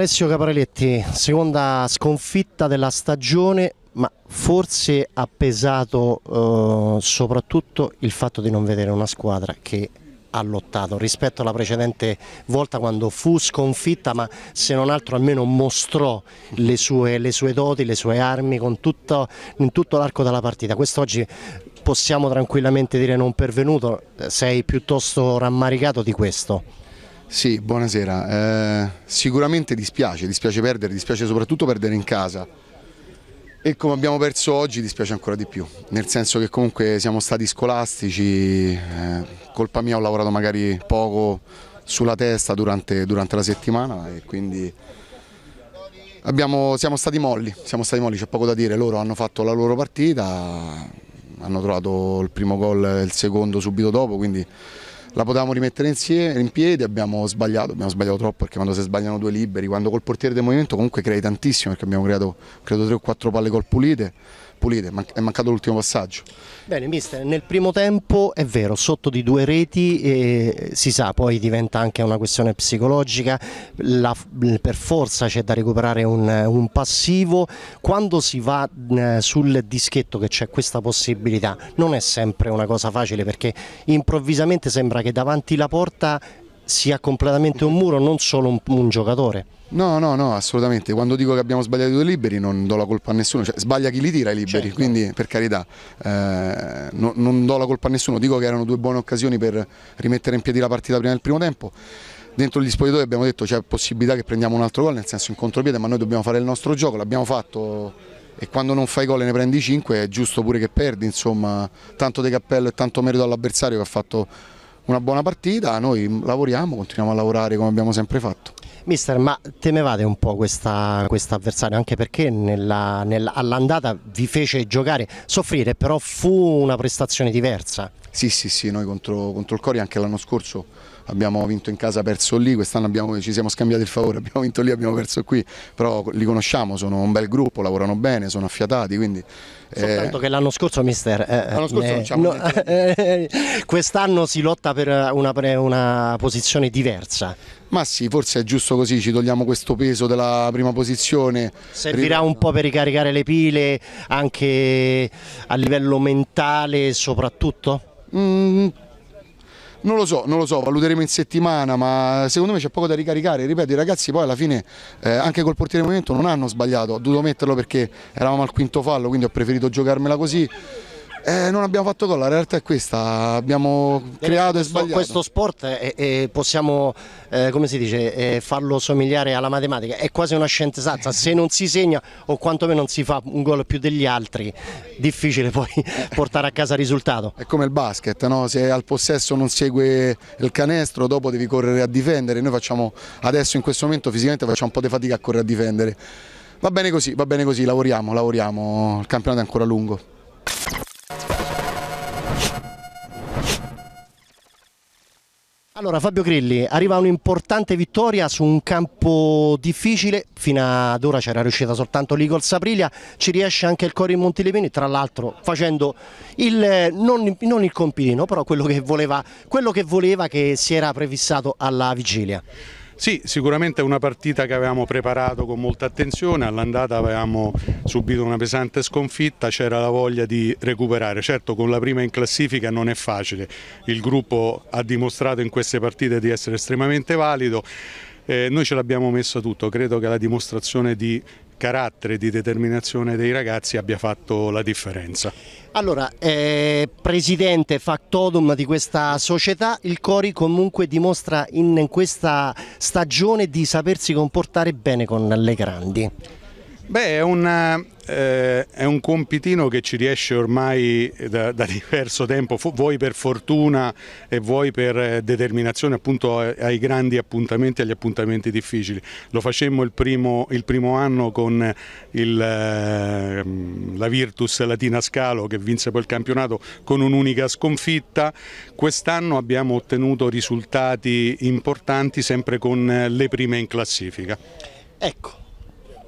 Alessio Capareletti, seconda sconfitta della stagione, ma forse ha pesato eh, soprattutto il fatto di non vedere una squadra che ha lottato rispetto alla precedente volta quando fu sconfitta ma se non altro almeno mostrò le sue, le sue doti, le sue armi tutto, in tutto l'arco della partita. Quest'oggi possiamo tranquillamente dire non pervenuto, eh, sei piuttosto rammaricato di questo? Sì, buonasera. Eh, sicuramente dispiace, dispiace perdere, dispiace soprattutto perdere in casa. E come abbiamo perso oggi dispiace ancora di più, nel senso che comunque siamo stati scolastici, eh, colpa mia ho lavorato magari poco sulla testa durante, durante la settimana e quindi abbiamo, siamo stati molli, siamo stati molli, c'è poco da dire, loro hanno fatto la loro partita, hanno trovato il primo gol e il secondo subito dopo, quindi la potevamo rimettere insieme, in piedi, abbiamo sbagliato, abbiamo sbagliato troppo perché quando si sbagliano due liberi, quando col portiere del movimento comunque crei tantissimo perché abbiamo creato credo 3 o 4 palle col pulite pulite, è mancato l'ultimo passaggio. Bene, mister, nel primo tempo è vero, sotto di due reti eh, si sa, poi diventa anche una questione psicologica, la, per forza c'è da recuperare un, un, passivo, quando si va mh, sul dischetto che c'è questa possibilità non è sempre una cosa facile perché improvvisamente sembra che davanti la porta sia completamente un muro, non solo un, un giocatore. No, no, no, assolutamente. Quando dico che abbiamo sbagliato i due liberi non do la colpa a nessuno, cioè, sbaglia chi li tira i liberi, certo. quindi per carità eh, no, non do la colpa a nessuno, dico che erano due buone occasioni per rimettere in piedi la partita prima del primo tempo. Dentro gli spogliatori abbiamo detto c'è possibilità che prendiamo un altro gol, nel senso in contropiede, ma noi dobbiamo fare il nostro gioco, l'abbiamo fatto e quando non fai gol e ne prendi 5 è giusto pure che perdi, insomma, tanto di cappello e tanto merito all'avversario che ha fatto una buona partita, noi lavoriamo, continuiamo a lavorare come abbiamo sempre fatto. Mister, ma temevate un po' questa, questa avversaria anche perché all'andata vi fece giocare, soffrire, però fu una prestazione diversa. Sì, sì, sì, noi contro, contro il Cori anche l'anno scorso abbiamo vinto in casa, perso lì, quest'anno ci siamo scambiati il favore, abbiamo vinto lì, abbiamo perso qui, però li conosciamo, sono un bel gruppo, lavorano bene, sono affiatati, quindi... Eh, Soltanto eh... che l'anno scorso, mister, eh, l'anno scorso eh, no, quest'anno si lotta per una, una posizione diversa. Ma sì, forse è giusto così, ci togliamo questo peso della prima posizione. Servirà un po' per ricaricare le pile anche a livello mentale soprattutto? Mm, non lo so, non lo so, valuteremo in settimana, ma secondo me c'è poco da ricaricare. Ripeto, i ragazzi poi alla fine eh, anche col portiere movimento non hanno sbagliato, ho dovuto metterlo perché eravamo al quinto fallo, quindi ho preferito giocarmela così. Eh, non abbiamo fatto gol, la realtà è questa, abbiamo creato e sbagliato. Questo sport è, è, possiamo, eh, come si dice, eh, farlo somigliare alla matematica, è quasi una scienza esatta, se non si segna o quantomeno non si fa un gol più degli altri, difficile poi portare a casa il risultato. È come il basket, no? se al possesso non segue il canestro, dopo devi correre a difendere, noi facciamo adesso in questo momento fisicamente facciamo un po' di fatica a correre a difendere. Va bene così, va bene così, lavoriamo, lavoriamo, il campionato è ancora lungo. Allora Fabio Grilli, arriva un'importante vittoria su un campo difficile, fino ad ora c'era riuscita soltanto l'Igol Saprilia, ci riesce anche il Cori Montilepini, tra l'altro facendo il, non, non, il compitino, però quello che, voleva, quello che voleva che si era prefissato alla vigilia. Sì, sicuramente è una partita che avevamo preparato con molta attenzione, all'andata avevamo subito una pesante sconfitta, c'era la voglia di recuperare, certo con la prima in classifica non è facile, il gruppo ha dimostrato in queste partite di essere estremamente valido, eh, noi ce l'abbiamo messa tutto, credo che la dimostrazione di carattere, di determinazione dei ragazzi abbia fatto la differenza. Allora, eh, presidente factotum di questa società, il Cori comunque dimostra in questa stagione di sapersi comportare bene con le grandi. Beh, è, una, eh, è, un compitino che ci riesce ormai da, da diverso tempo, Fu, voi per fortuna e vuoi per eh, determinazione appunto ai grandi appuntamenti e agli appuntamenti difficili. Lo facemmo il primo, il primo anno con il, eh, la Virtus Latina Scalo che vinse poi il campionato con un'unica sconfitta. Quest'anno abbiamo ottenuto risultati importanti sempre con eh, le prime in classifica. Ecco,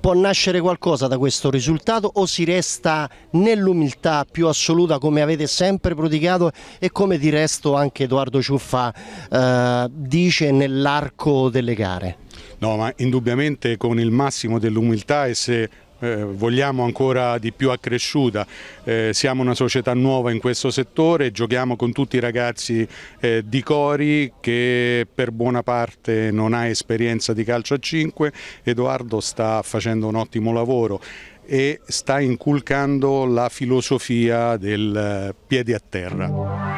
può nascere qualcosa da questo risultato o si resta nell'umiltà più assoluta come avete sempre prodigato e come di resto anche Edoardo Ciuffa eh, dice nell'arco delle gare? No, ma indubbiamente con il massimo dell'umiltà e se eh, vogliamo ancora di più accresciuta, eh, siamo una società nuova in questo settore, giochiamo con tutti i ragazzi eh, di Cori che per buona parte non ha esperienza di calcio a 5, Edoardo sta facendo un ottimo lavoro e sta inculcando la filosofia del eh, piede a terra.